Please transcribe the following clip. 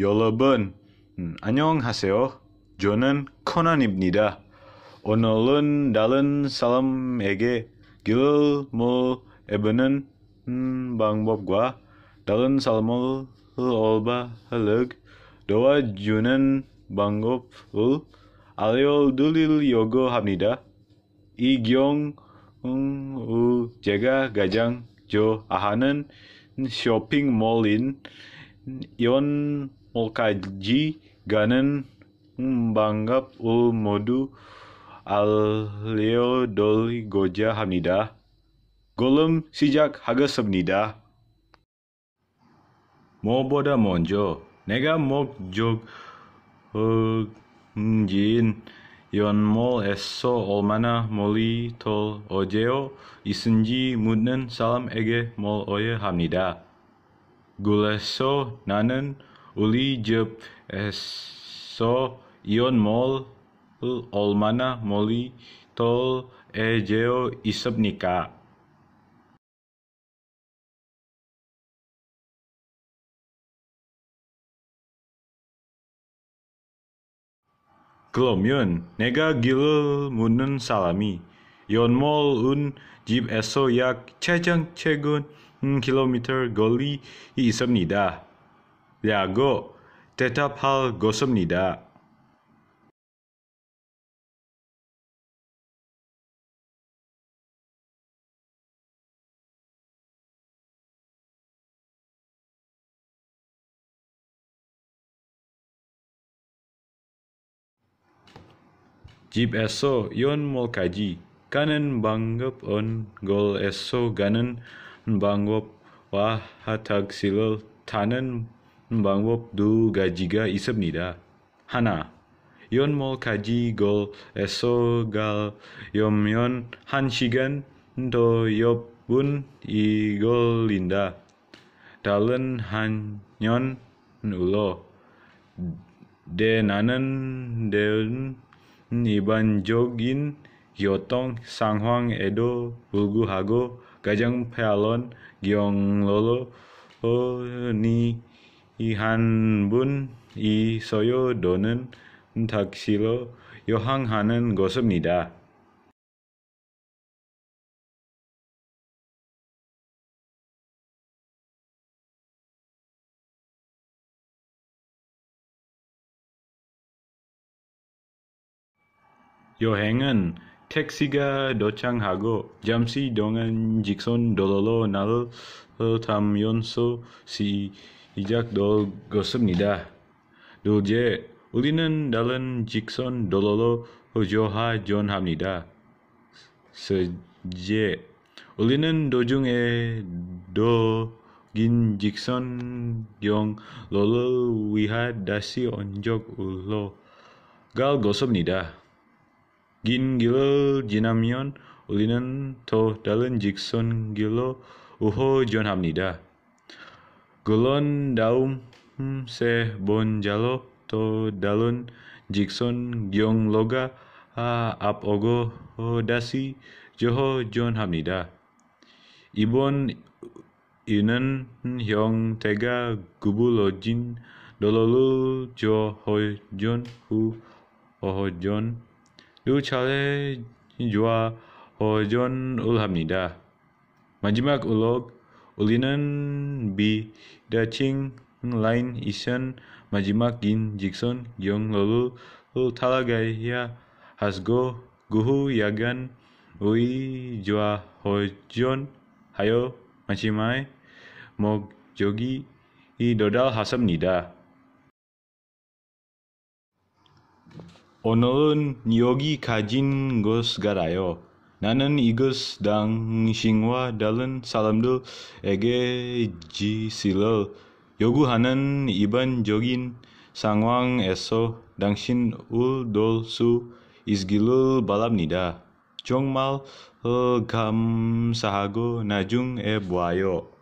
여러분, 안녕하세요. 저는 코난입니다. 오늘은 다른 사람에게 길을 모해보는 방법과 다른 사람을 올바르게 도와주는 방법을 알려드리려고 합니다. 이 경우 제가 가장 좋아하는 쇼핑몰인 연 m e l k a j i Ganen m e a n g g a p ul modu aleo doli goja hamnida. Golem sijak hagasabnida. Moli Tol Ojeo a n n e i s 뭐보다 먼저 내가 n 적인연 a 에서얼 e 나 멀리 o 어져 있는지 묻는 사람에게 멀어야 합니다. 그래서 나는 Uli jeb eso ion mol olmana moli tol ejeo isebnika. 그러면 내가 길을 묻는 사람이 연몰은 집에서 약 최장 최근 킬로미터 거리 있습니다. 야고 대답할 것입니다. 집에서 연몰까지 가는 방법은 골에서 가는 방법과 하탁실을 타는 방법도 가지가 있습니다. 하나, 연몰 가지고 애써가려면 한 시간 더옆 pun igol linda dalen hanyon ulo denanen den niban jogin yotong sanghuang edo bulgu hago gajang pelon giong lolo o ni 이한 분이 서요 너는 닥실로여항하는 것입니다. 여행은 택시가 도착하고 잠시 동안 직선 도로로 나 날타면서 시 Ijak dol gosem nida. Dulje ulinan dalan jikson dololo hujoha john ham nida. Seje ulinan dojung e do gin jikson jong lolo wiha dasi onjok ulo. Gal gosem nida. Gin gilo jinamion ulinan to dalan jikson gilo uho john ham nida. Gulon daum se bonjalo to dalon Jikson gyong loga ap a ogo o dasi joho j o n Hamnida. Ibon Inan hyong tega gubulojin dololul jo hojon hu o hojon du chale jua hojon ulhamnida. Majimak ulog Ulinen bi daching lain isen majimak gin jikson yong lolu ul talagaya hasgo guhu yagan ui jwa hojon hayo machimai mog jogi i dodal hasam nida. 오늘은 여기까지인 것 같아요. 나는 이것 당신과 다른 사람들에게 지시를 요구하는 일반적인 상황에서 당신을 돌수 있기를 바랍니다. 정말 어, 감사하고 나중에 봐요.